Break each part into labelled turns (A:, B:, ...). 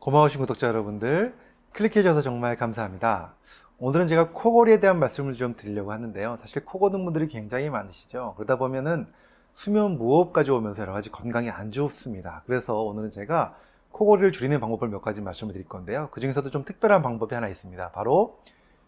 A: 고마우신 구독자 여러분들 클릭해 주셔서 정말 감사합니다. 오늘은 제가 코골이에 대한 말씀을 좀 드리려고 하는데요. 사실 코고는 분들이 굉장히 많으시죠. 그러다 보면은 수면 무호흡까지 오면서 여러 가지 건강이 안 좋습니다. 그래서 오늘은 제가 코골이를 줄이는 방법을 몇 가지 말씀을 드릴 건데요. 그 중에서도 좀 특별한 방법이 하나 있습니다. 바로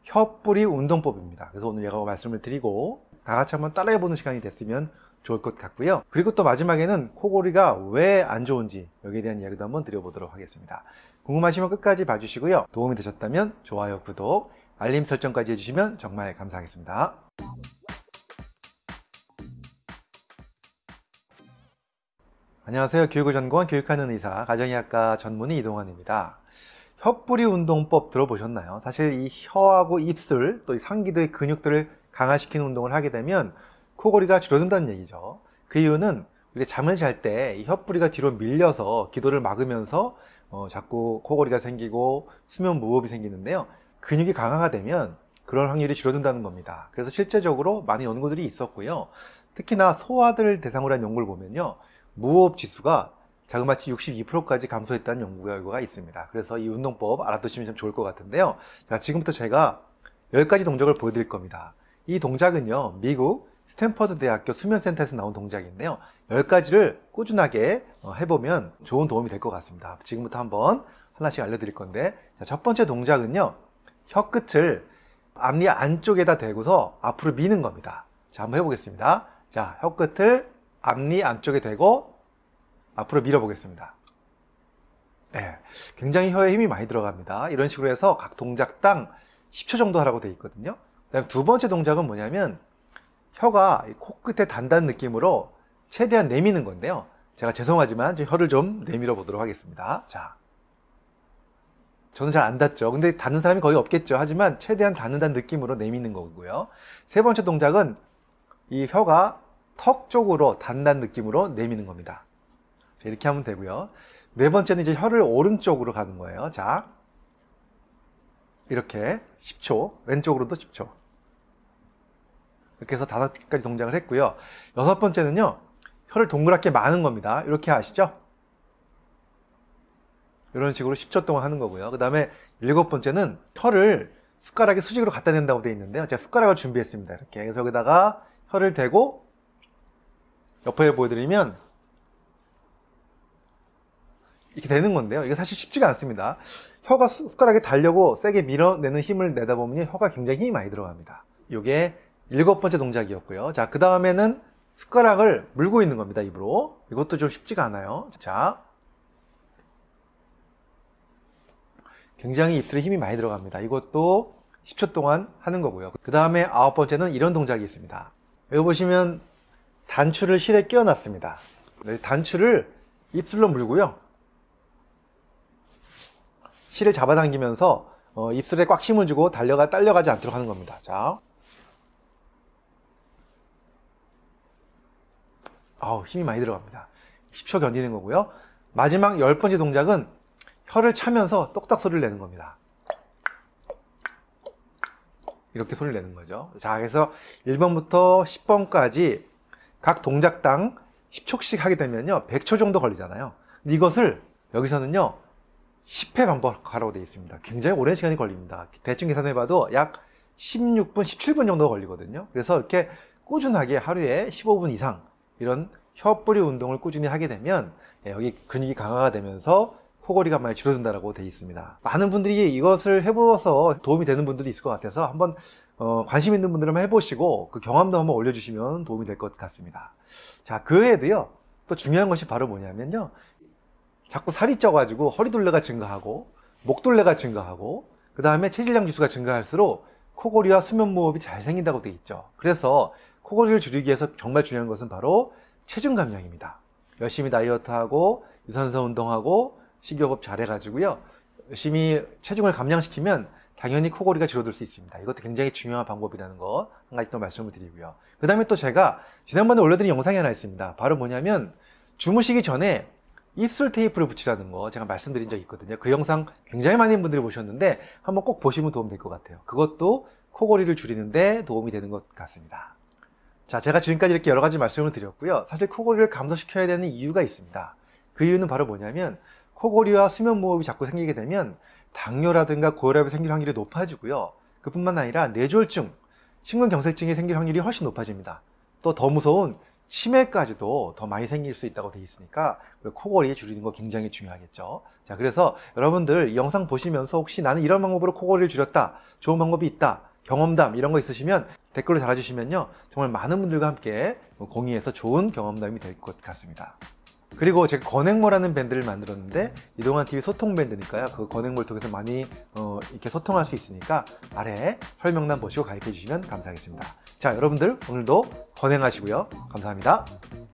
A: 혀뿌리 운동법입니다. 그래서 오늘 제가 말씀을 드리고 다 같이 한번 따라해 보는 시간이 됐으면 좋을 것 같고요. 그리고 또 마지막에는 코골이가 왜 안 좋은지 여기에 대한 이야기도 한번 드려보도록 하겠습니다. 궁금하시면 끝까지 봐주시고요. 도움이 되셨다면 좋아요, 구독, 알림 설정까지 해주시면 정말 감사하겠습니다. 안녕하세요. 교육을 전공한 교육하는 의사, 가정의학과 전문의 이동환입니다. 혀뿌리 운동법 들어보셨나요? 사실 이 혀하고 입술, 또 이 상기도의 근육들을 강화시키는 운동을 하게 되면 코골이가 줄어든다는 얘기죠. 그 이유는 우리가 잠을 잘 때이 혀뿌리가 뒤로 밀려서 기도를 막으면서 어, 자꾸 코골이가 생기고 수면 무호흡이 생기는데요. 근육이 강화가 되면 그런 확률이 줄어든다는 겁니다. 그래서 실제적으로 많은 연구들이 있었고요. 특히나 소아들 대상으로 한 연구를 보면요. 무호흡 지수가 자그마치 62%까지 감소했다는 연구 결과가 있습니다. 그래서 이 운동법 알아두시면 좀 좋을 것 같은데요. 자, 지금부터 제가 10가지 동작을 보여드릴 겁니다. 이 동작은요, 미국 스탠퍼드 대학교 수면센터에서 나온 동작인데요. 10가지를 꾸준하게 어, 해보면 좋은 도움이 될 것 같습니다. 지금부터 한번 하나씩 알려드릴 건데 자, 첫 번째 동작은요. 혀끝을 앞니 안쪽에다 대고서 앞으로 미는 겁니다. 자, 한번 해보겠습니다. 자, 혀끝을 앞니 안쪽에 대고 앞으로 밀어보겠습니다. 네, 굉장히 혀에 힘이 많이 들어갑니다. 이런 식으로 해서 각 동작당 10초 정도 하라고 되어 있거든요. 그 다음에 두 번째 동작은 뭐냐면 혀가 코끝에 단단 느낌으로 최대한 내미는 건데요. 제가 죄송하지만 혀를 좀 내밀어 보도록 하겠습니다. 자. 저는 잘 안 닿죠. 근데 닿는 사람이 거의 없겠죠. 하지만 최대한 닿는다는 느낌으로 내미는 거고요. 세 번째 동작은 이 혀가 턱 쪽으로 단단 느낌으로 내미는 겁니다. 이렇게 하면 되고요. 네 번째는 이제 혀를 오른쪽으로 가는 거예요. 자, 이렇게 10초, 왼쪽으로도 10초. 이렇게 해서 다섯 가지 동작을 했고요. 여섯 번째는요. 혀를 동그랗게 마는 겁니다. 이렇게 아시죠? 이런 식으로 10초 동안 하는 거고요. 그 다음에 일곱 번째는 혀를 숟가락에 수직으로 갖다 댄다고 되어 있는데요. 제가 숟가락을 준비했습니다. 이렇게. 그래서 여기다가 혀를 대고 옆에 보여드리면 이렇게 되는 건데요. 이게 사실 쉽지가 않습니다. 혀가 숟가락에 달려고 세게 밀어내는 힘을 내다 보면 혀가 굉장히 힘이 많이 들어갑니다. 이게 일곱 번째 동작이었고요. 자, 그 다음에는 숟가락을 물고 있는 겁니다. 입으로. 이것도 좀 쉽지가 않아요. 자. 굉장히 입술에 힘이 많이 들어갑니다. 이것도 10초 동안 하는 거고요. 그 다음에 아홉 번째는 이런 동작이 있습니다. 여기 보시면 단추를 실에 끼워놨습니다. 네, 단추를 입술로 물고요. 실을 잡아당기면서 어, 입술에 꽉 힘을 주고 달려가 딸려가지 않도록 하는 겁니다. 자, 아우, 힘이 많이 들어갑니다. 10초 견디는 거고요. 마지막 열 번째 동작은 혀를 차면서 똑딱 소리를 내는 겁니다. 이렇게 소리를 내는 거죠. 자, 그래서 1번부터 10번까지 각 동작당 10초씩 하게 되면요. 100초 정도 걸리잖아요. 이것을 여기서는요. 10회 반복하라고 되어 있습니다. 굉장히 오랜 시간이 걸립니다. 대충 계산해 봐도 약 16분, 17분 정도 걸리거든요. 그래서 이렇게 꾸준하게 하루에 15분 이상 이런 혀뿌리 운동을 꾸준히 하게 되면 예, 여기 근육이 강화가 되면서 코골이가 많이 줄어든다고 되어 있습니다. 많은 분들이 이것을 해보서 도움이 되는 분들이 있을 것 같아서 한번 어, 관심 있는 분들은 해보시고 그 경험도 한번 올려주시면 도움이 될 것 같습니다. 자, 그 외에도요. 또 중요한 것이 바로 뭐냐면요. 자꾸 살이 쪄가지고 허리둘레가 증가하고 목둘레가 증가하고 그 다음에 체질량 지수가 증가할수록 코골이와 수면무호흡이 잘 생긴다고 되어 있죠. 그래서 코골이를 줄이기 위해서 정말 중요한 것은 바로 체중 감량입니다. 열심히 다이어트하고 유산소 운동하고 식이요법 잘해가지고요. 열심히 체중을 감량시키면 당연히 코골이가 줄어들 수 있습니다. 이것도 굉장히 중요한 방법이라는 거 한 가지 또 말씀을 드리고요. 그 다음에 또 제가 지난번에 올려드린 영상이 하나 있습니다. 바로 뭐냐면 주무시기 전에 입술 테이프를 붙이라는 거 제가 말씀드린 적이 있거든요. 그 영상 굉장히 많은 분들이 보셨는데 한번 꼭 보시면 도움 될 것 같아요. 그것도 코골이를 줄이는데 도움이 되는 것 같습니다. 자, 제가 지금까지 이렇게 여러 가지 말씀을 드렸고요. 사실 코골이를 감소시켜야 되는 이유가 있습니다. 그 이유는 바로 뭐냐면 코골이와 수면무호흡이 자꾸 생기게 되면 당뇨라든가 고혈압이 생길 확률이 높아지고요. 그뿐만 아니라 뇌졸중, 심근경색증이 생길 확률이 훨씬 높아집니다. 또 더 무서운 치매까지도 더 많이 생길 수 있다고 되어 있으니까 코골이 줄이는 거 굉장히 중요하겠죠. 자, 그래서 여러분들 이 영상 보시면서 혹시 나는 이런 방법으로 코골이를 줄였다, 좋은 방법이 있다 경험담 이런 거 있으시면 댓글로 달아주시면요. 정말 많은 분들과 함께 뭐 공유해서 좋은 경험담이 될 것 같습니다. 그리고 제가 건행모라는 밴드를 만들었는데 이동환 TV 소통 밴드니까요. 그 건행모를 통해서 많이 어, 이렇게 소통할 수 있으니까 아래 설명란 보시고 가입해 주시면 감사하겠습니다. 자 여러분들 오늘도 건행하시고요. 감사합니다.